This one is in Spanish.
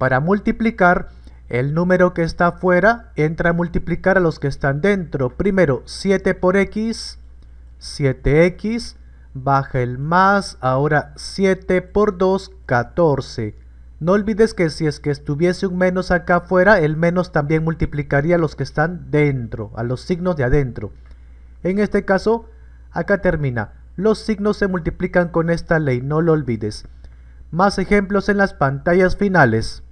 Para multiplicar, el número que está afuera entra a multiplicar a los que están dentro. Primero, 7 por x, 7x, baja el más, ahora 7 por 2, 14. No olvides que si es que estuviese un menos acá afuera, el menos también multiplicaría a los que están dentro, a los signos de adentro. En este caso, acá termina. Los signos se multiplican con esta ley, no lo olvides. Más ejemplos en las pantallas finales.